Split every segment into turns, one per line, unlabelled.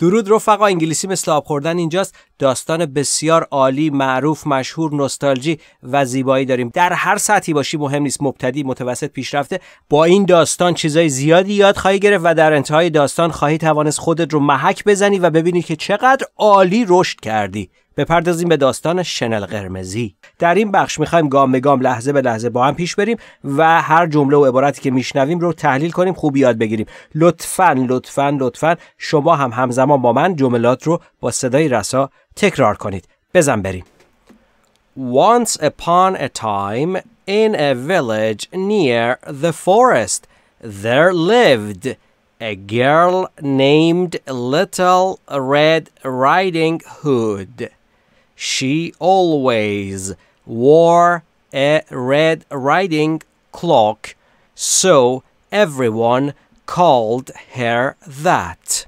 درود رفقا انگلیسی مثل آب خوردن اینجاست داستان بسیار عالی معروف مشهور نوستالژی و زیبایی داریم در هر سطحی باشی مهم نیست مبتدی متوسط پیشرفته با این داستان چیزای زیادی یاد خواهی گرفت و در انتهای داستان خواهی توانست خودت رو محک بزنی و ببینی که چقدر عالی رشد کردی بپردازیم به داستان شنل قرمزی در این بخش میخوایم گام به گام لحظه به لحظه با هم پیش بریم و هر جمله و عبارتی که میشنویم رو تحلیل کنیم خوب یاد بگیریم لطفا لطفا لطفا شما هم همزمان با من جملات رو با صدای رسا تکرار کنید بزن بریم Once upon a time in a village near the forest there lived a girl named Little Red Riding Hood. She always wore a red riding cloak, so everyone called her that.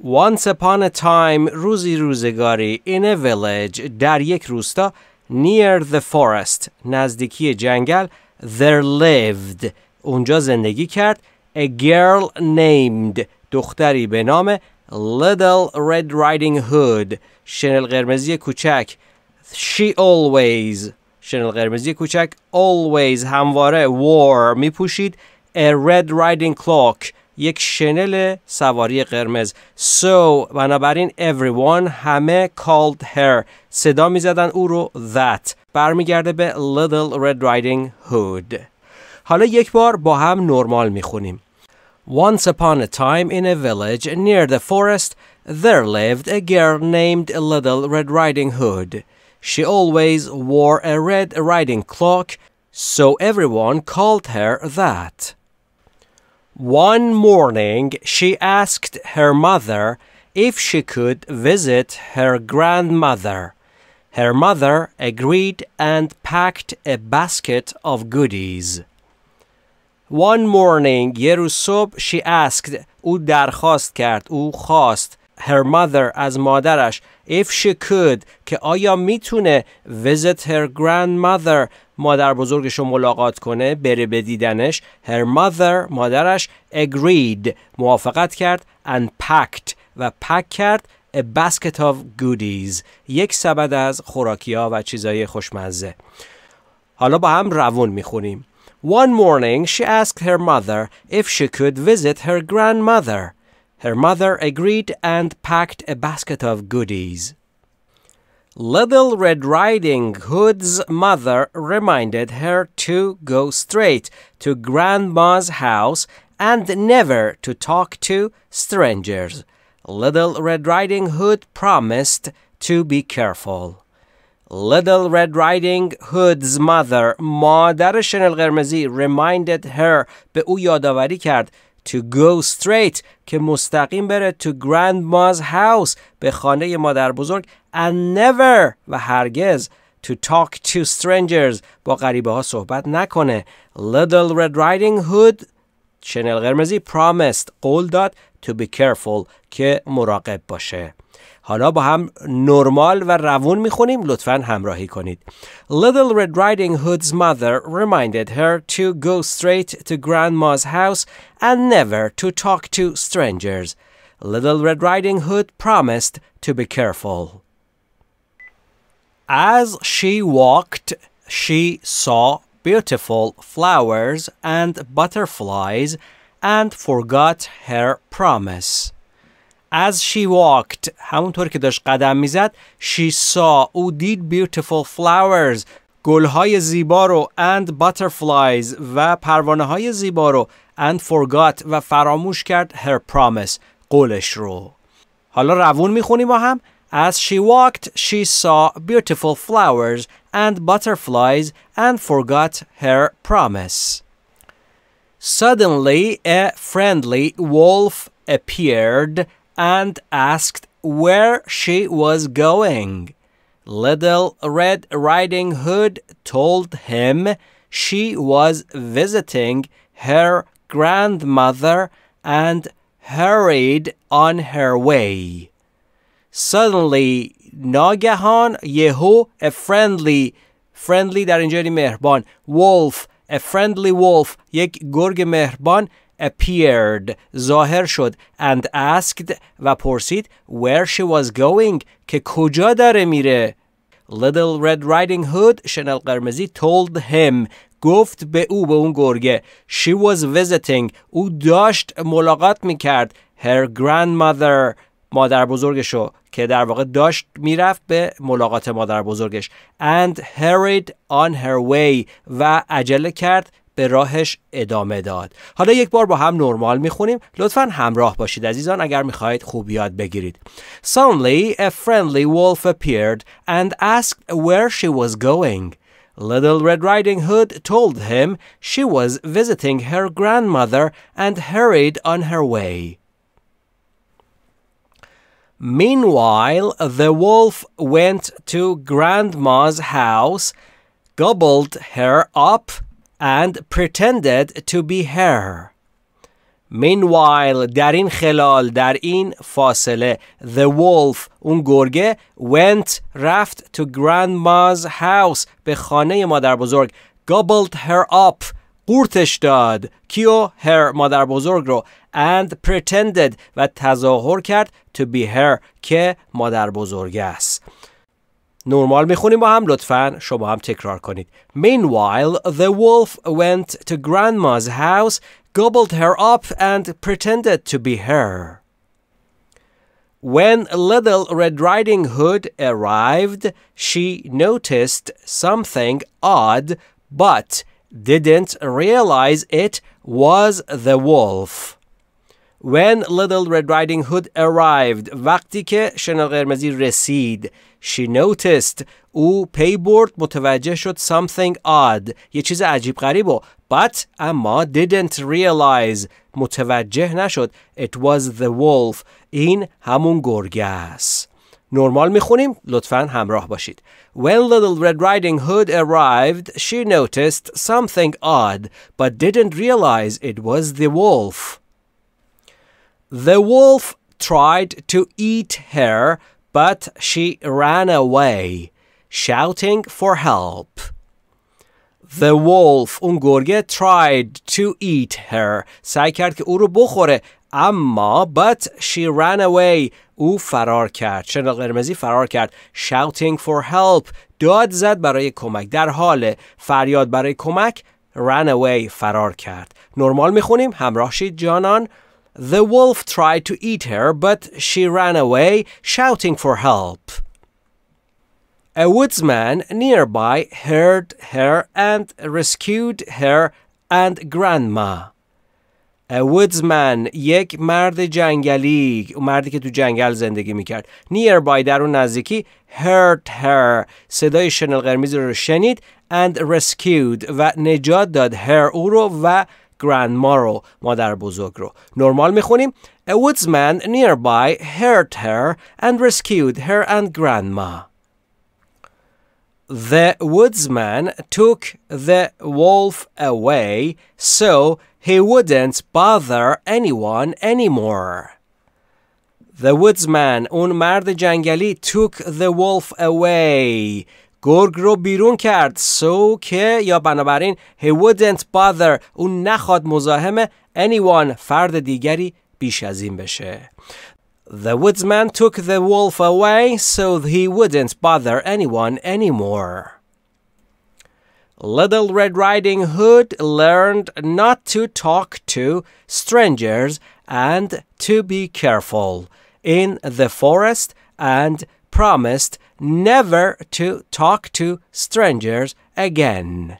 Once upon a time, روزی روزگاری in a village در یک روستا near the forest نزدیکی جنگل there lived اونجا زندگی کرد a girl named دختری به نام Little Red Riding Hood شنل قرمزی کوچک She always شنل قرمزی کوچک always همواره war میپوشید a red riding clock یک شنل سواری قرمز so بنابراین everyone همه called her صدا میزدن او رو that برمیگرده به little red riding hood حالا یک بار با هم نرمال میخونیم Once upon a time, in a village near the forest, there lived a girl named Little Red Riding Hood. She always wore a red riding cloak, so everyone called her that. One morning, she asked her mother if she could visit her grandmother. Her mother agreed and packed a basket of goodies. One morning, یه روز صبح, she asked, او درخواست کرد, او خواست, her mother از مادرش if she could که آیا میتونه visit her grandmother مادر بزرگش رو ملاقات کنه بره به دیدنش her mother مادرش agreed موافقت کرد and packed و پک کرد a basket of goodies یک سبد از خوراکی ها و چیزای خوشمزه حالا با هم روون میخونیم One morning she asked her mother if she could visit her grandmother. Her mother agreed and packed a basket of goodies. Little Red Riding Hood's mother reminded her to go straight to Grandma's house and never to talk to strangers. Little Red Riding Hood promised to be careful. Little Red Riding Hood's mother مادر شنل قرمزی reminded her به او یادآوری کرد to go straight که مستقیم بره to grandma's house به خانه مادر بزرگ and never و هرگز to talk to strangers با غریبه ها صحبت نکنه Little Red Riding Hood شنل قرمزی promised قول داد to be careful که مراقب باشه حالا با هم نرمال و روون میخونیم لطفا همراهی کنید Little Red Riding Hood's mother reminded her to go straight to grandma's house and never to talk to strangers Little Red Riding Hood promised to be careful As she walked she saw beautiful flowers and butterflies and forgot her promise as she walked, همونطور که داشت قدم میزد she saw او دید beautiful flowers گلهای زیبا رو and butterflies و پروانه های زیبا رو and forgot و فراموش کرد her promise قولش رو حالا روون میخونیم با هم As she walked, she saw beautiful flowers and butterflies and forgot her promise. Suddenly, a friendly wolf appeared and asked where she was going. Little Red Riding Hood told him she was visiting her grandmother and hurried on her way. Suddenly, ناگهان یهو a friendly friendly در اینجا مهربان wolf a friendly wolf یک گرگ مهربان appeared ظاهر شد and asked و پرسید where she was going که کجا داره میره Little Red Riding Hood شنل قرمزی told him گفت به او به اون گرگه She was visiting او داشت ملاقات میکرد Her grandmother مادر بزرگشو که در واقع داشت میرفت به ملاقات مادر بزرگش and hurried on her way و عجله کرد به راهش ادامه داد حالا یک بار با هم نرمال میخونیم لطفا همراه باشید عزیزان اگر میخواهید خوب یاد بگیرید Suddenly a friendly wolf appeared and asked where she was going Little Red Riding Hood told him she was visiting her grandmother and hurried on her way. Meanwhile, the wolf went to Grandma's house, gobbled her up, and pretended to be her. Meanwhile, در این خلال, در این فاصله, the wolf, اون گرگه, went, رفت to grandma's house, به خانه مادر بزرگ, gobbled her up, قورتش داد, کیو, her, مادر بزرگ رو, and pretended, و تظاهر کرد, to be her, که مادر بزرگ است. نورمال میخونیم با هم لطفا شما هم تکرار کنید Meanwhile the wolf went to grandma's house gobbled her up and pretended to be her When Little Red Riding Hood arrived she noticed something odd but didn't realize it was the wolf when Little Red Riding Hood arrived, وقتی که شنل قرمزی رسید, she noticed او پی برد متوجه شد something odd یه چیز عجیب غریب و but اما didn't realize متوجه نشد it was the wolf این همون گرگه است نرمال میخونیم لطفا همراه باشید When Little Red Riding Hood arrived she noticed something odd but didn't realize it was the wolf the wolf tried to eat her, but she ran away, shouting for help. The wolf اون گرگه tried to eat her سعی کرد که او رو بخوره اما but she ran away او فرار کرد شنل قرمزی فرار کرد shouting for help داد زد برای کمک در حال فریاد برای کمک ran away فرار کرد نرمال میخونیم همراه شید جانان the wolf tried to eat her, but she ran away, shouting for help. A woodsman nearby heard her and rescued her and grandma. وودزمن یک مرد جنگلی مردی که تو جنگل زندگی میکرد nearby در اون نزدیکی heard her صدای شنل قرمیز رو شنید and rescued و نجات داد her او رو و grandma رو مادر بزرگ رو نرمال میخونیم A woodsman nearby hurt her and rescued her and grandma The woodsman took the wolf away so he wouldn't bother anyone anymore. The woodsman, اون مرد جنگلی took the wolf away گرگ رو بیرون کرد so که یا بنابراین he wouldn't bother اون نخواد مزاحم anyone فرد دیگری بیش از این بشه The woodsman took the wolf away so he wouldn't bother anyone anymore. Little Red Riding Hood learned not to talk to strangers and to be careful in the forest and promised never to talk to strangers again.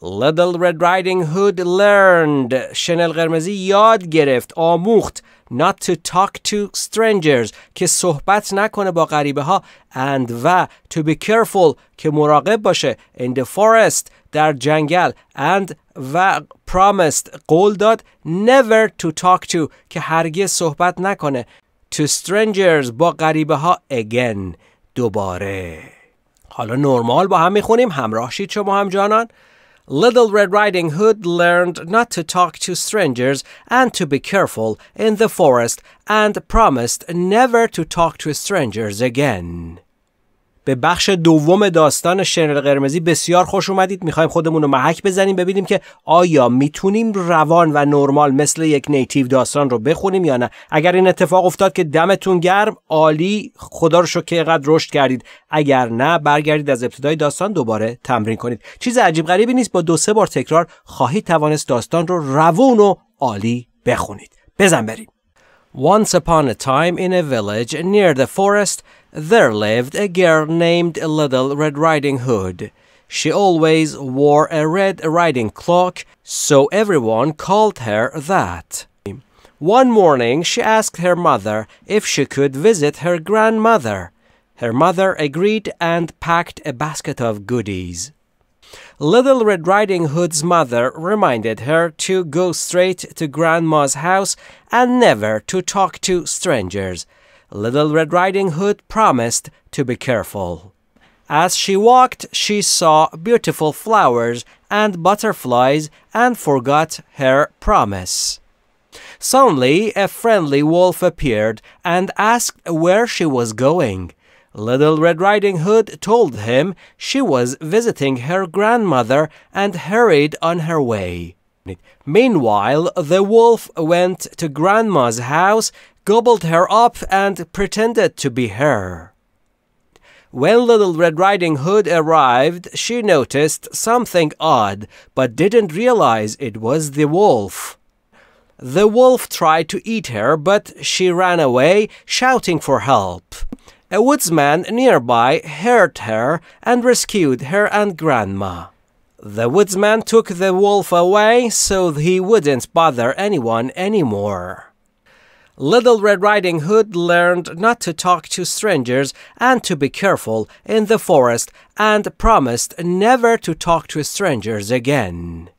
Little Red Riding Hood learned. شنل قرمزی یاد گرفت آموخت not to talk to strangers که صحبت نکنه با غریبه ها and و to be careful که مراقب باشه in the forest در جنگل and و promised قول داد never to talk to که هرگز صحبت نکنه to strangers با غریبه ها again دوباره حالا نرمال با هم میخونیم همراه شید شما هم جانان Little Red Riding Hood learned not to talk to strangers and to be careful in the forest and promised never to talk to strangers again. به بخش دوم داستان شنل قرمزی بسیار خوش اومدید میخوایم خودمون رو محک بزنیم ببینیم که آیا میتونیم روان و نرمال مثل یک نیتیو داستان رو بخونیم یا نه اگر این اتفاق افتاد که دمتون گرم عالی خدا رو شکر قد رشد کردید اگر نه برگردید از ابتدای داستان دوباره تمرین کنید چیز عجیب غریبی نیست با دو سه بار تکرار خواهید توانست داستان رو روان و عالی بخونید بزن بریم Once upon a time in a village near the forest There lived a girl named Little Red Riding Hood. She always wore a red riding cloak, so everyone called her that. One morning she asked her mother if she could visit her grandmother. Her mother agreed and packed a basket of goodies. Little Red Riding Hood's mother reminded her to go straight to Grandma's house and never to talk to strangers. Little Red Riding Hood promised to be careful. As she walked, she saw beautiful flowers and butterflies and forgot her promise. Suddenly, a friendly wolf appeared and asked where she was going. Little Red Riding Hood told him she was visiting her grandmother and hurried on her way. Meanwhile, the wolf went to Grandma's house, gobbled her up and pretended to be her. When Little Red Riding Hood arrived, she noticed something odd, but didn't realize it was the wolf. The wolf tried to eat her, but she ran away, shouting for help. A woodsman nearby heard her and rescued her and Grandma. The woodsman took the wolf away so he wouldn't bother anyone anymore. Little Red Riding Hood learned not to talk to strangers and to be careful in the forest and promised never to talk to strangers again.